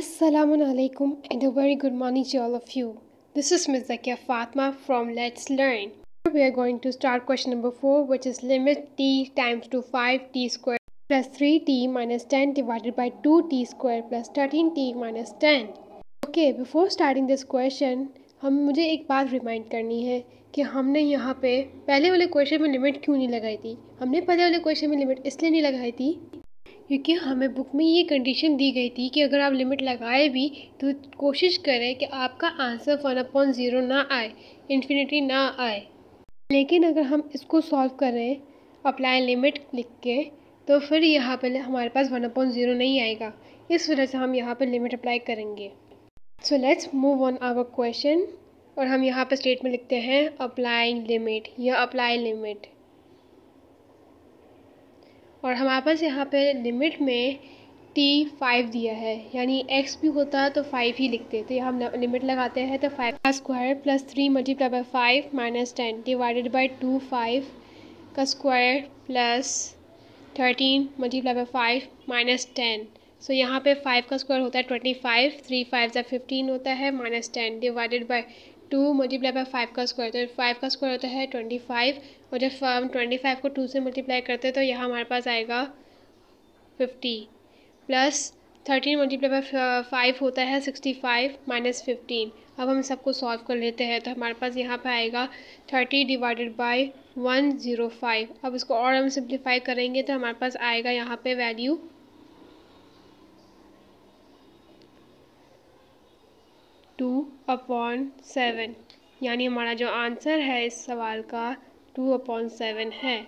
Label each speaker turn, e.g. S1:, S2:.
S1: Assalamu alaikum and a very good morning to all of you. This is Ms. Zakia Fatma from Let's Learn. We are going to start question number 4 which is limit t times to 5t squared plus 3t minus 10 divided by 2t squared plus 13t minus 10. Okay, before starting this question, हम मुझे एक बात remind करनी है कि हमने यहाँ पे पहले वाले क्वेश्चन में लिमिट क्यों नहीं लगाई थी हमने पहले वाले क्वेश्चन में लिमिट इसलिए नहीं लगाई थी क्योंकि हमें बुक में ये कंडीशन दी गई थी कि अगर आप लिमिट लगाए भी तो कोशिश करें कि आपका आंसर वन अपॉइंट ज़ीरो ना आए इन्फिनिटी ना आए लेकिन अगर हम इसको सॉल्व करें अप्लाई लिमिट लिख के तो फिर यहाँ पर हमारे पास वन अपॉइंट ज़ीरो नहीं आएगा इस वजह से हम यहाँ पर लिमिट अप्लाई करेंगे so let's move on our question और हम यहाँ पर स्टेटमेंट लिखते हैं अप्लाइंग लिमिट या अप्लाई लिमिट और हमारे पास यहाँ पे लिमिट में टी फाइव दिया है यानी एक्स भी होता तो फाइव ही लिखते तो हम लिमिट लगाते हैं तो फाइव का square plus three multiply by five minus ten divided by two five का square plus thirteen multiply by five minus ten so यहाँ पे फाइव का स्क्वायर होता है ट्वेंटी फाइव थ्री फाइव ज़ा फिफ्टीन होता है minus ten divided by two multiply by five का स्क्वायर तो फाइव का स्क्वायर होता है ट्वेंटी फाइव और जब हम ट्वेंटी फाइव को टू से मल्टीप्लाई करते हैं तो यहाँ हमारे पास आएगा fifty plus thirteen multiply by five होता है सिक्सटी फाइव माइनस फिफ्टीन अब हम सबको सॉल्व कर लेते हैं तो हमारे पास यहाँ पे आएगा thirty divided by one zero five अब इसको और हम सिंप्लीफाई करेंगे तो हमारे पास आएगा यहाँ पे वैल्यू अपॉन सेवन यानी हमारा जो आंसर है इस सवाल का टू अपॉन सेवन है